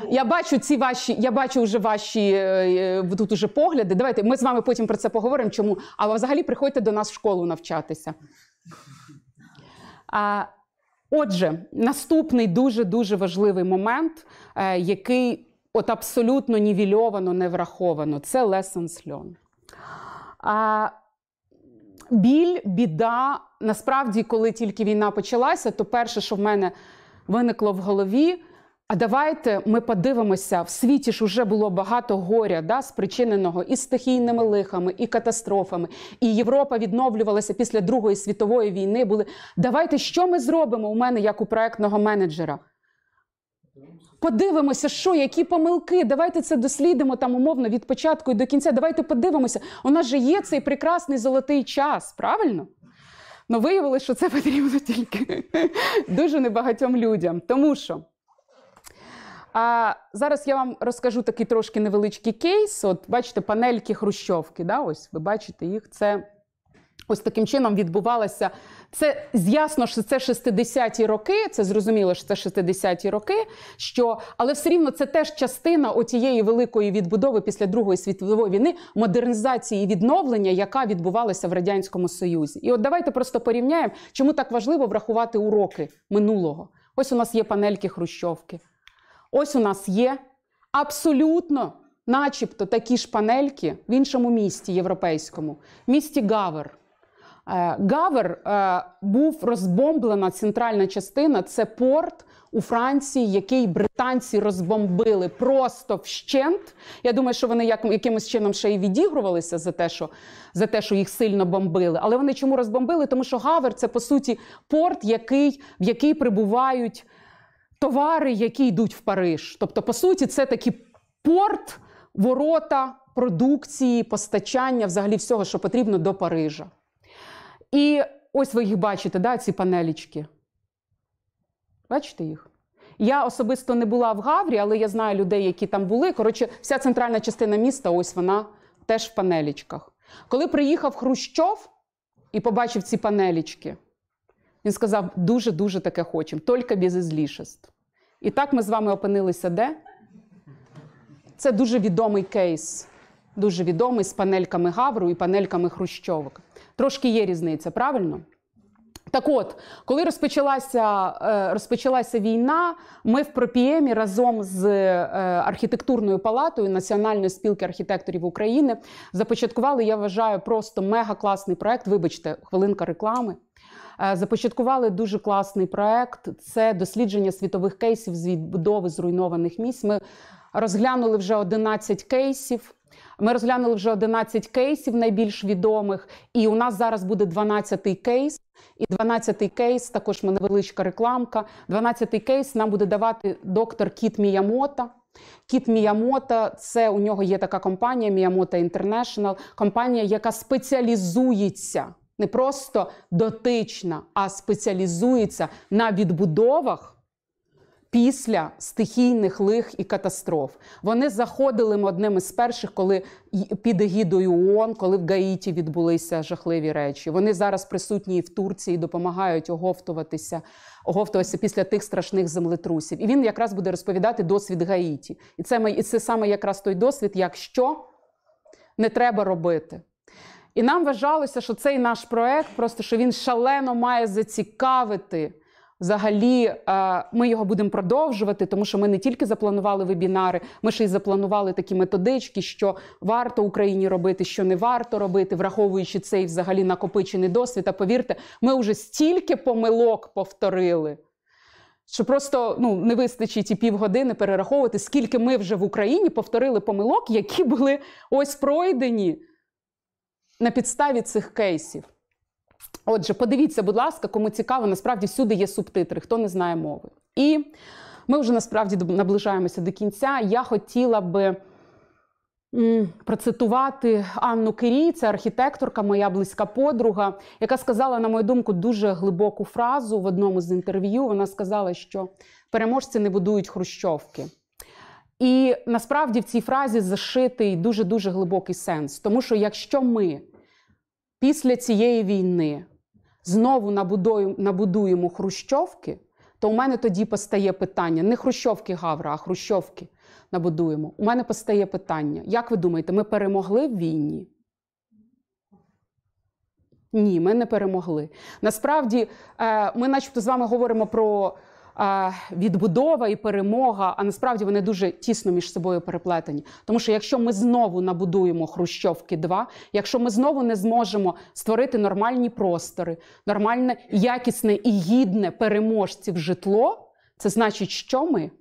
Я бачу ці ваші. Я бачу вже ваші е, е, тут уже погляди. Давайте ми з вами потім про це поговоримо. Чому? А взагалі приходьте до нас в школу навчатися. А, Отже, наступний дуже дуже важливий момент, е, який от абсолютно нівельовано, не враховано, це lessons learned. А, Біль, біда. Насправді, коли тільки війна почалася, то перше, що в мене виникло в голові, а давайте ми подивимося в світі. ж уже було багато горя, да, спричиненого і стихійними лихами, і катастрофами. І Європа відновлювалася після Другої світової війни. Були давайте, що ми зробимо у мене як у проектного менеджера. Подивимося, що які помилки. Давайте це дослідимо там умовно від початку і до кінця. Давайте подивимося. У нас же є цей прекрасний золотий час, правильно? Ну виявилося, що це потрібно тільки *laughs* дуже небагатьом людям, тому що. А зараз я вам розкажу такий трошки невеличкий кейс. От бачите, панельки Хрущовки. Да? Ось ви бачите їх. Це ось таким чином відбувалося. Це з'ясно, що це 60-ті роки. Це зрозуміло, що це 60-ті роки. Що, але все рівно це теж частина отієї великої відбудови після Другої світової війни, модернізації і відновлення, яка відбувалася в радянському союзі. І от давайте просто порівняємо, чому так важливо врахувати уроки минулого. Ось у нас є панельки Хрущовки. Ось у нас є абсолютно, начебто, такі ж панельки в іншому місті європейському, місті Гавер. Гавер е, був розбомблена центральна частина. Це порт у Франції, який британці розбомбили просто вщент. Я думаю, що вони як, якимось чином ще й відігрувалися за те, що за те, що їх сильно бомбили. Але вони чому розбомбили? Тому що Гавер це по суті порт, який, в який прибувають товари, які йдуть в Париж. Тобто, по суті, це такі порт, ворота продукції, постачання, взагалі всього, що потрібно до Парижа. І ось ви їх бачите, да, ці панелічки. Бачите їх? Я особисто не була в Гаврі, але я знаю людей, які там були. Коротше, вся центральна частина міста, ось вона теж в панелічках. Коли приїхав Хрущов і побачив ці панелічки, він сказав: дуже-дуже таке хочемо, тільки без ізлішеств. І так ми з вами опинилися де? Це дуже відомий кейс, дуже відомий з панельками Гавру і панельками Хрущовок. Трошки є різниця, правильно? Так от, коли розпочалася е, розпочалася війна, ми в Пропіємі разом з е, архітектурною палатою Національної спілки архітекторів України започаткували, я вважаю, просто мега класний проект. Вибачте, хвилинка реклами. Е, започаткували дуже класний проект. Це дослідження світових кейсів з відбудови зруйнованих місць. Ми розглянули вже 11 кейсів. Ми розглянули вже 11 кейсів найбільш відомих, і у нас зараз буде 12-й кейс. І 12-й кейс також ми невеличка рекламка. 12-й кейс нам буде давати доктор Кіт Міямота. Кіт Міямота це у нього є така компанія Міямота Інтернешнл, компанія, яка спеціалізується не просто дотична, а спеціалізується на відбудовах. Після стихійних лих і катастроф вони заходили ми одним із перших, коли під егідою ООН, коли в Гаїті відбулися жахливі речі. Вони зараз присутні в Турції, допомагають оговтуватися, оговтуватися після тих страшних землетрусів. І він якраз буде розповідати досвід Гаїті, і це і це саме якраз той досвід, якщо не треба робити. І нам вважалося, що цей наш проект просто що він шалено має зацікавити. Взагалі, е, ми його будемо продовжувати, тому що ми не тільки запланували вебінари, ми ще й запланували такі методички, що варто Україні робити, що не варто робити, враховуючи цей взагалі накопичений досвід. А повірте, ми вже стільки помилок повторили, що просто ну, не вистачить і півгодини перераховувати, скільки ми вже в Україні повторили помилок, які були ось пройдені на підставі цих кейсів. Отже, подивіться, будь ласка, кому цікаво, насправді всюди є субтитри, хто не знає мови. І ми вже насправді наближаємося до кінця. Я хотіла би процитувати Анну Кирій, це архітекторка, моя близька подруга, яка сказала, на мою думку, дуже глибоку фразу в одному з інтерв'ю. Вона сказала, що переможці не будують хрущовки, і насправді в цій фразі зашитий дуже дуже глибокий сенс. Тому що якщо ми після цієї війни знову набудуємо хрущовки, то у мене тоді постає питання: не хрущовки Гавра, а хрущовки набудуємо. У мене постає питання: як ви думаєте, ми перемогли в війні? Ні, ми не перемогли. Насправді, е, ми, начебто, з вами говоримо про відбудова і перемога, а насправді вони дуже тісно між собою переплетені. Тому що якщо ми знову набудуємо Хрущовки, 2 якщо ми знову не зможемо створити нормальні простори, нормальне, якісне і гідне переможців житло, це значить, що ми.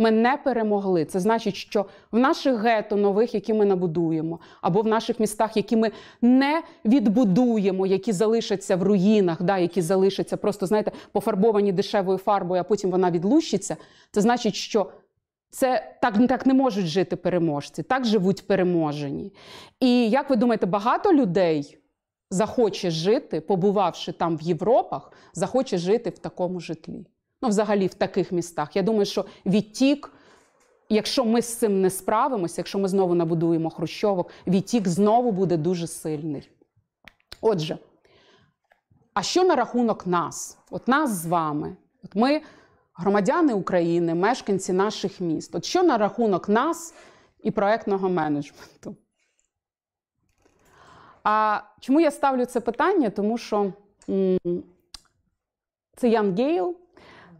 Ми не перемогли. Це значить, що в наших гетто нових, які ми набудуємо, або в наших містах, які ми не відбудуємо, які залишаться в руїнах, да, які залишаться просто, знаєте, пофарбовані дешевою фарбою, а потім вона відлущиться. Це значить, що це так так не можуть жити переможці, так живуть переможені. І як ви думаєте, багато людей захоче жити, побувавши там в Європах, захоче жити в такому житлі ну взагалі в таких містах. Я думаю, що відтік, якщо ми з цим не справимося, якщо ми знову набудуємо Хрущовок, відтік знову буде дуже сильний. Отже, а що на рахунок нас? От нас з вами, от ми, громадяни України, мешканці наших міст. От що на рахунок нас і проектного менеджменту? А чому я ставлю це питання? Тому що м це Ян Гейл,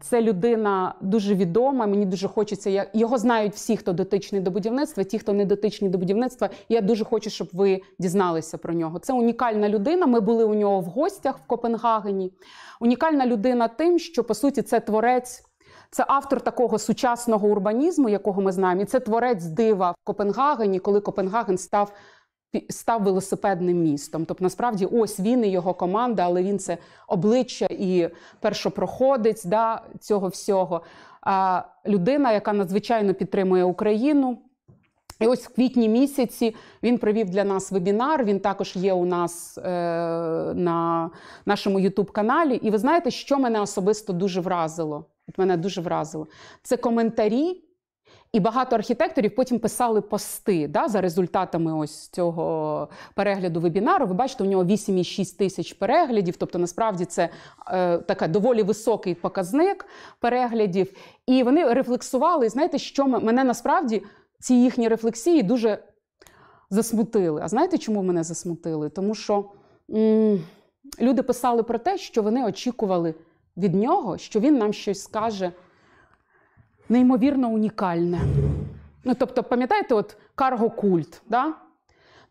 це людина дуже відома. Мені дуже хочеться. Я його знають всі, хто дотичний до будівництва. Ті, хто не дотичні до будівництва. Я дуже хочу, щоб ви дізналися про нього. Це унікальна людина. Ми були у нього в гостях в Копенгагені. Унікальна людина, тим, що по суті це творець. Це автор такого сучасного урбанізму, якого ми знаємо, і це творець дива в Копенгагені, коли Копенгаген став став велосипедним містом. Тобто, насправді, ось він і його команда, але він це обличчя і першопроходець да, цього всього. А людина, яка надзвичайно підтримує Україну. І ось в квітні місяці він провів для нас вебінар. Він також є у нас е, на нашому Ютуб-каналі. І ви знаєте, що мене особисто дуже вразило? От мене дуже вразило. Це коментарі і багато архітекторів потім писали пости да, за результатами ось цього перегляду вебінару. Ви бачите, у нього 8,6 тисяч переглядів. Тобто, насправді це е, така доволі високий показник переглядів. І вони рефлексували. І знаєте, що мене насправді ці їхні рефлексії дуже засмутили. А знаєте, чому мене засмутили? Тому що м люди писали про те, що вони очікували від нього, що він нам щось скаже неймовірно унікальне. Ну, Тобто, пам'ятаєте, от карго-культ. да?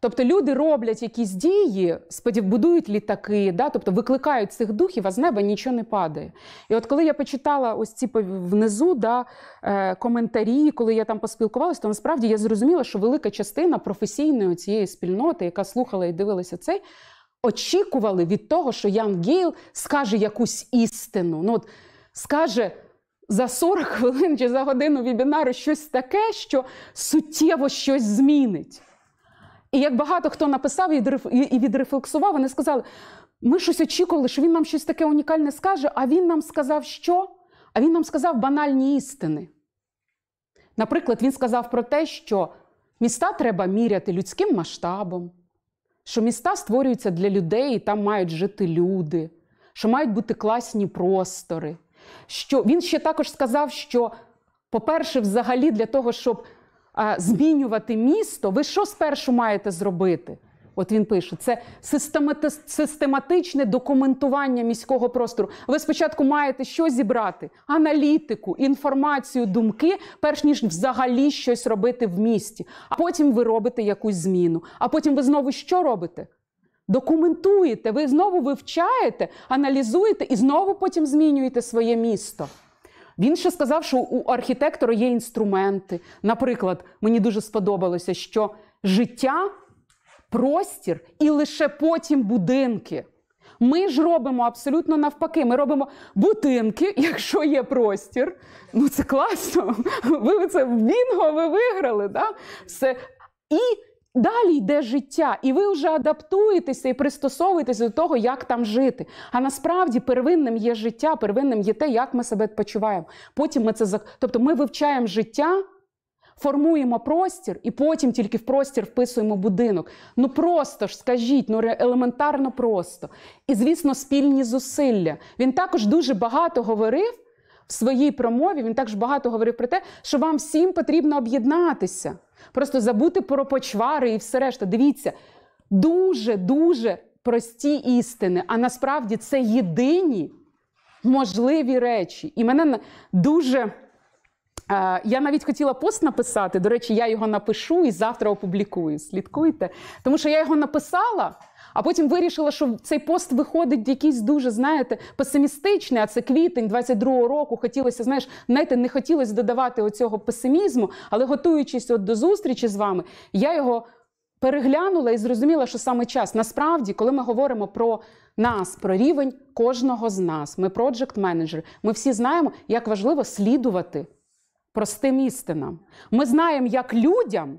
Тобто люди роблять якісь дії, будують літаки, да? тобто викликають цих духів, а з неба нічого не падає. І от коли я почитала ось ці внизу да, е, коментарі, коли я там поспілкувалася, то насправді я зрозуміла, що велика частина професійної цієї спільноти, яка слухала і дивилася цей, очікували від того, що Ян Гейл скаже якусь істину. Ну, от, скаже за 40 хвилин чи за годину вебінару щось таке, що суттєво щось змінить. І як багато хто написав і відрефлексував, вони сказали: ми щось очікували, що він нам щось таке унікальне скаже, а він нам сказав, що? А він нам сказав банальні істини. Наприклад, він сказав про те, що міста треба міряти людським масштабом, що міста створюються для людей, і там мають жити люди, що мають бути класні простори що він ще також сказав, що, по-перше, взагалі, для того, щоб змінювати місто, ви що спершу маєте зробити? От він пише: це систематичне документування міського простору. Ви спочатку маєте що зібрати? Аналітику, інформацію, думки, перш ніж взагалі щось робити в місті. А потім ви робите якусь зміну. А потім ви знову що робите? документуєте, ви знову вивчаєте, аналізуєте і знову потім змінюєте своє місто. Він ще сказав, що у архітектора є інструменти. Наприклад, мені дуже сподобалося, що життя, простір і лише потім будинки. Ми ж робимо абсолютно навпаки. Ми робимо будинки, *laughs* якщо є простір. Ну це класно. *laughs* Ви це в бінго, ви виграли. Да? Все. І Далі йде життя, і ви вже адаптуєтеся і пристосовуєтеся до того, як там жити. А насправді первинним є життя, первинним є те, як ми себе почуваємо. Потім ми це Тобто ми вивчаємо життя, формуємо простір, і потім тільки в простір вписуємо будинок. Ну просто ж скажіть, ну елементарно просто. І звісно, спільні зусилля. Він також дуже багато говорив в своїй промові. Він також багато говорив про те, що вам всім потрібно об'єднатися. Просто забути про почвари і все решта. Дивіться, дуже-дуже прості істини. А насправді це єдині можливі речі. І мене дуже. Е, я навіть хотіла пост написати. До речі, я його напишу і завтра опублікую. Слідкуйте, тому що я його написала. А потім вирішила, що цей пост виходить якийсь дуже, знаєте, песимістичний. А це квітень 22-го року. Хотілося, знаєш, знаєте, не хотілося додавати оцього песимізму, але готуючись от до зустрічі з вами, я його. Переглянула і зрозуміла, що саме час. Насправді, коли ми говоримо про нас, про рівень кожного з нас, ми проджект менеджери ми всі знаємо, як важливо слідувати простим істинам. Ми знаємо, як людям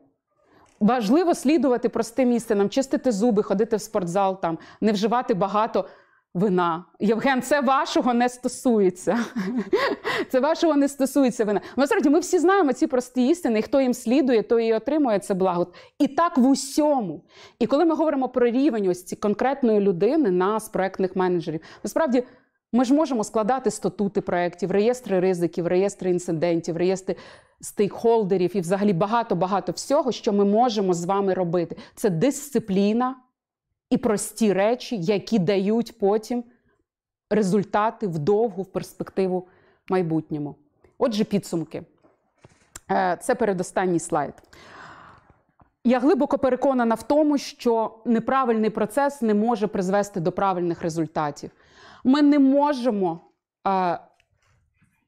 важливо слідувати простим істинам, чистити зуби, ходити в спортзал, там, не вживати багато вина. Євген, це вашого не стосується. *laughs* Це вашого не стосується вина. Насправді, ми всі знаємо ці прості істини, і хто їм слідує, той і отримує це благо. І так в усьому. І коли ми говоримо про рівень ось ці конкретної людини, нас, проектних менеджерів, насправді. Ми ж можемо складати статути проєктів, реєстри ризиків, реєстри інцидентів, реєстри стейкхолдерів і взагалі багато-багато всього, що ми можемо з вами робити. Це дисципліна і прості речі, які дають потім результати вдовгу в перспективу майбутньому. Отже, підсумки. Е, це передостанній слайд. Я глибоко переконана в тому, що неправильний процес не може призвести до правильних результатів. Ми не можемо е,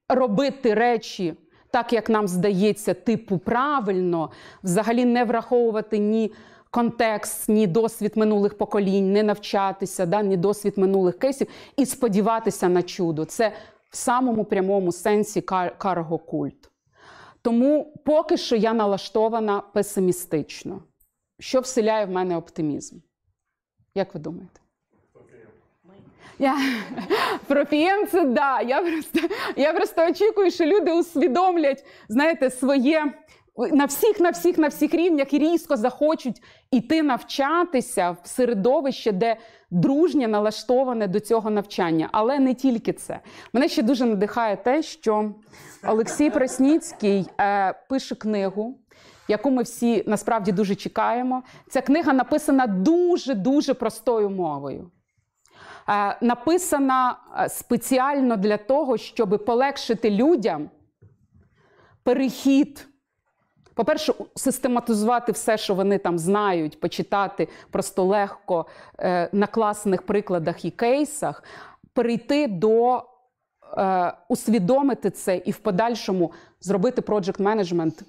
робити речі так як нам здається, типу правильно, взагалі не враховувати ні контекст, ні досвід минулих поколінь, не навчатися, да, ні досвід минулих кейсів і сподіватися на чудо. Це в самому прямому сенсі кар карго культ. Тому поки що я налаштована песимістично, що вселяє в мене оптимізм. Як ви думаєте? Я *laughs* про це да. Я просто я просто очікую, що люди усвідомлять, знаєте, своє на всіх, на всіх, на всіх рівнях і різко захочуть іти навчатися в середовище, де дружнє налаштоване до цього навчання. Але не тільки це. Мене ще дуже надихає те, що Олексій Просніцький е, пише книгу. Яку ми всі насправді дуже чекаємо, ця книга написана дуже дуже простою мовою. Е, написана е, спеціально для того, щоб полегшити людям перехід. По-перше, систематизувати все, що вони там знають, почитати просто легко е, на класних прикладах і кейсах, перейти до усвідомити це і в подальшому зробити project менеджмент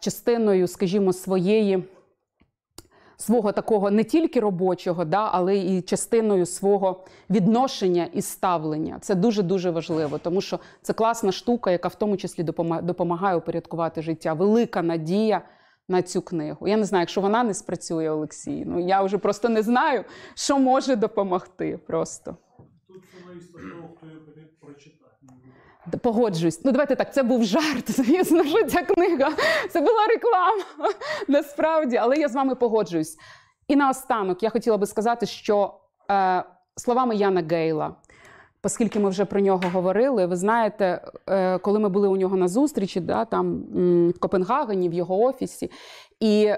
частиною, скажімо, своєї свого такого не тільки робочого, да, але і частиною свого відношення і ставлення. Це дуже дуже важливо, тому що це класна штука, яка в тому числі допомагає упорядкувати життя. Велика надія. На цю книгу. Я не знаю, якщо вона не спрацює Олексій. Ну я вже просто не знаю, що може допомогти. Просто тут сама історія, хто її прочитав. Погоджуюсь. Ну, давайте так, це був жарт, *laughs* звісно, що ця книга. Це була реклама *laughs* насправді, але я з вами погоджуюсь. І наостанок я хотіла би сказати, що е, словами Яна Гейла, оскільки ми вже про нього говорили, ви знаєте, е, коли ми були у нього на зустрічі, да, там в Копенгагені, в його офісі, і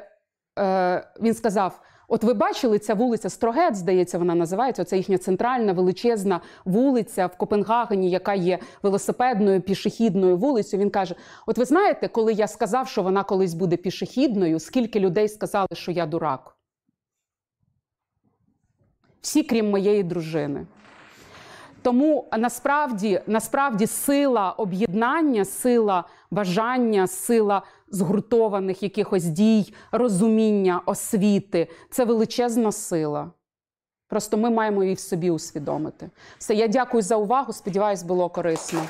е, він сказав. От ви бачили ця вулиця Строгет, здається, вона називається. Це їхня центральна величезна вулиця в Копенгагені, яка є велосипедною пішохідною вулицею. Він каже: От ви знаєте, коли я сказав, що вона колись буде пішохідною, скільки людей сказали, що я дурак? Всі, крім моєї дружини. Тому насправді насправді сила об'єднання, сила бажання, сила згуртованих якихось дій, розуміння, освіти це величезна сила. Просто ми маємо її в собі усвідомити. Все, я дякую за увагу. Сподіваюсь, було корисно.